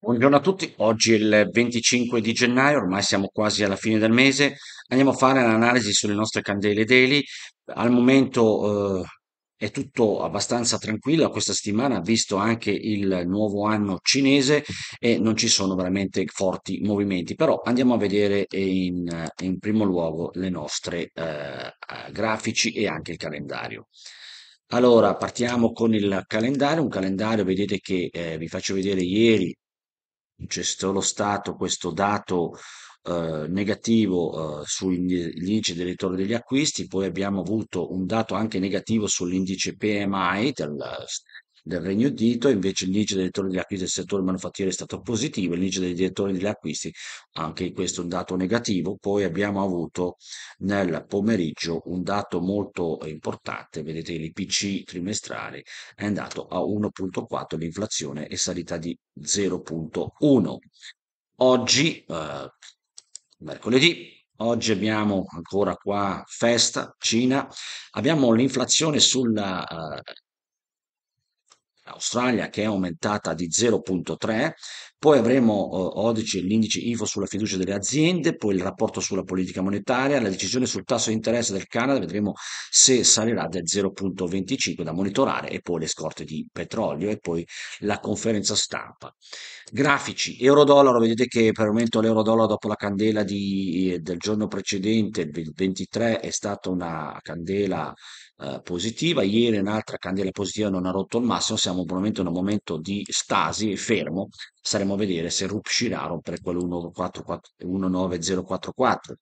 Buongiorno a tutti, oggi è il 25 di gennaio, ormai siamo quasi alla fine del mese, andiamo a fare un'analisi sulle nostre candele daily, al momento eh, è tutto abbastanza tranquillo questa settimana, visto anche il nuovo anno cinese e non ci sono veramente forti movimenti, però andiamo a vedere in, in primo luogo le nostre eh, grafici e anche il calendario. Allora, partiamo con il calendario, un calendario vedete che eh, vi faccio vedere ieri c'è solo stato questo dato eh, negativo eh, sugli indici del ritorno degli acquisti, poi abbiamo avuto un dato anche negativo sull'indice PMI del, del Regno Unito, invece l'indice dei direttori degli acquisti del settore manufatturiero è stato positivo, l'indice dei direttori degli acquisti anche questo è un dato negativo, poi abbiamo avuto nel pomeriggio un dato molto importante, vedete l'IPC trimestrale è andato a 1.4, l'inflazione è salita di 0.1. Oggi, eh, mercoledì, Oggi abbiamo ancora qua festa, Cina, abbiamo l'inflazione sulla uh, Australia che è aumentata di 0.3 poi avremo eh, oggi l'indice IFO sulla fiducia delle aziende, poi il rapporto sulla politica monetaria, la decisione sul tasso di interesse del Canada, vedremo se salirà del 0.25 da monitorare e poi le scorte di petrolio e poi la conferenza stampa. Grafici, euro-dollaro, vedete che per il momento l'euro-dollaro dopo la candela di, eh, del giorno precedente, il 23, è stata una candela eh, positiva, ieri un'altra candela positiva non ha rotto il massimo, siamo probabilmente in un momento di stasi, fermo, saremo andremo a vedere se riuscirà a rompere quell'19044.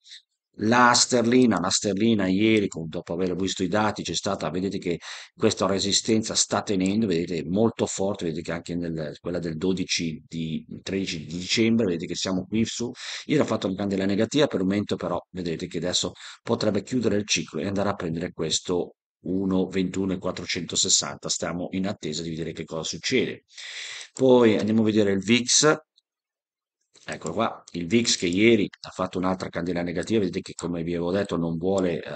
La sterlina, la sterlina ieri, dopo aver visto i dati, c'è stata, vedete che questa resistenza sta tenendo, vedete, molto forte, vedete che anche nel, quella del 12 di, 13 di dicembre, vedete che siamo qui su, ieri ha fatto una candela negativa per un momento, però vedete che adesso potrebbe chiudere il ciclo e andare a prendere questo 1,21 e 460. Stiamo in attesa di vedere che cosa succede. Poi andiamo a vedere il VIX. Eccolo qua, il VIX che ieri ha fatto un'altra candela negativa, vedete che come vi avevo detto non vuole eh,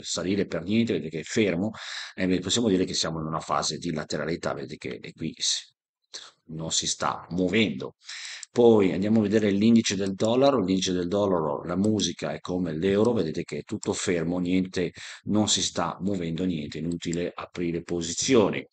salire per niente, vedete che è fermo, e eh, possiamo dire che siamo in una fase di lateralità, vedete che qui non si sta muovendo. Poi andiamo a vedere l'indice del dollaro, l'indice del dollaro, la musica è come l'euro, vedete che è tutto fermo, niente, non si sta muovendo niente, inutile aprire posizioni.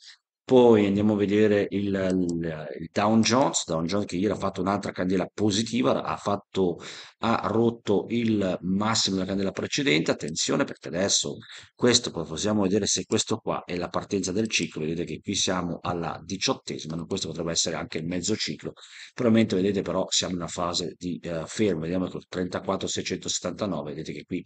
Poi andiamo a vedere il, il, il Down Jones, Dow Jones che ieri ha fatto un'altra candela positiva, ha, fatto, ha rotto il massimo della candela precedente, attenzione perché adesso questo possiamo vedere se questo qua è la partenza del ciclo, vedete che qui siamo alla diciottesima, questo potrebbe essere anche il mezzo ciclo, probabilmente vedete però siamo in una fase di eh, fermo, vediamo col ecco, 34.679, vedete che qui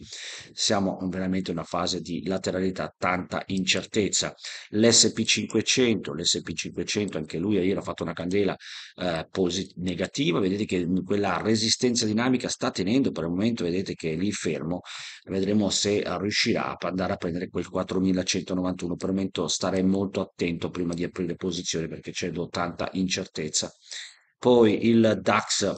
siamo veramente in una fase di lateralità, tanta incertezza, l'SP500 500, l'SP500 anche lui ieri ha fatto una candela eh, posit- negativa, vedete che quella resistenza dinamica sta tenendo per il momento, vedete che è lì fermo, vedremo se riuscirà ad andare a prendere quel 4191, per il momento starei molto attento prima di aprire posizioni perché c'è tanta incertezza. Poi il DAX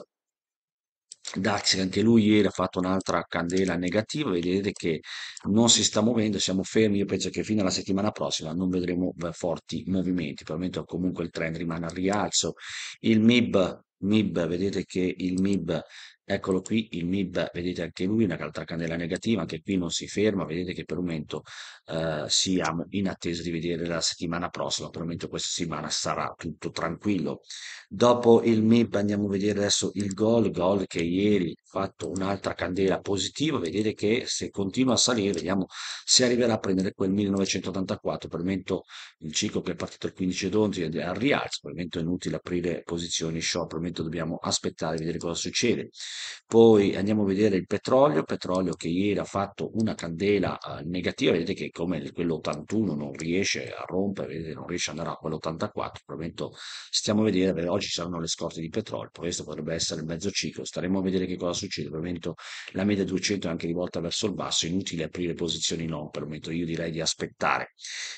Dazzi anche lui ieri ha fatto un'altra candela negativa, vedete che non si sta muovendo, siamo fermi, io penso che fino alla settimana prossima non vedremo eh, forti movimenti, per comunque il trend rimane al rialzo, il MIB, MIB vedete che il MIB Eccolo qui il MIB, vedete anche lui, una carta candela negativa, anche qui non si ferma, vedete che per un momento eh, siamo in attesa di vedere la settimana prossima, per un momento questa settimana sarà tutto tranquillo. Dopo il MIB andiamo a vedere adesso il gol, gol che ieri ha fatto un'altra candela positiva, vedete che se continua a salire, vediamo se arriverà a prendere quel 1984, per un momento il ciclo che è partito il 15 ed è al rialzo, per un momento è inutile aprire posizioni short, per un momento dobbiamo aspettare e vedere cosa succede. Poi andiamo a vedere il petrolio, petrolio che ieri ha fatto una candela eh, negativa, vedete che come quell'81 non riesce a rompere, vedete, non riesce ad andare a quell'84, probabilmente stiamo a vedere, oggi ci saranno le scorte di petrolio, questo potrebbe essere il mezzo ciclo, staremo a vedere che cosa succede, probabilmente la media 200 è anche rivolta verso il basso, inutile aprire posizioni non per il momento, io direi di aspettare.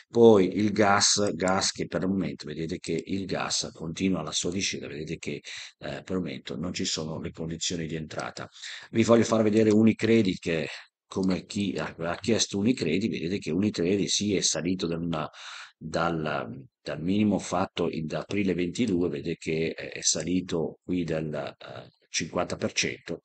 Poi il gas, gas che per il momento, vedete che il gas continua la sua discesa, vedete che eh, per il momento non ci sono le condizioni di entrata. Vi voglio far vedere Unicredit che come chi ha chiesto Unicredit, vedete che Unicredit sì è salito da una, dal, dal, minimo fatto in aprile 22, vedete che è salito qui dal eh, 50%,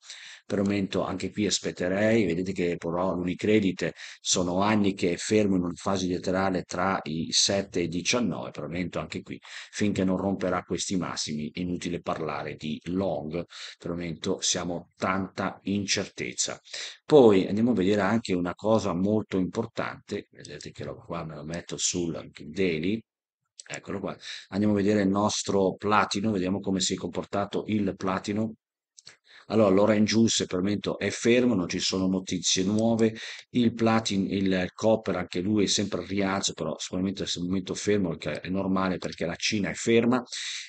per il momento anche qui aspetterei, vedete che però l'Unicredit sono anni che è fermo in una fase laterale tra i 7 e i 19, per il momento anche qui, finché non romperà questi massimi è inutile parlare di long, per il momento siamo tanta incertezza. Poi andiamo a vedere anche una cosa molto importante, vedete che qua me lo metto sul daily, eccolo qua, andiamo a vedere il nostro platino, vediamo come si è comportato il platino allora, l'Orange Juice momento è fermo, non ci sono notizie nuove, il Platin, il Copper anche lui è sempre al rialzo, però sicuramente è un momento fermo, che è normale perché la Cina è ferma,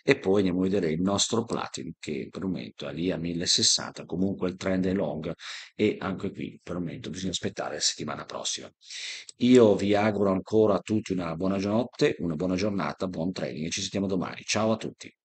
e poi andiamo a vedere il nostro Platin che per il momento è lì a 1060, comunque il trend è long e anche qui per il momento bisogna aspettare la settimana prossima. Io vi auguro ancora a tutti una buona notte, una buona giornata, buon trading e ci sentiamo domani. Ciao a tutti.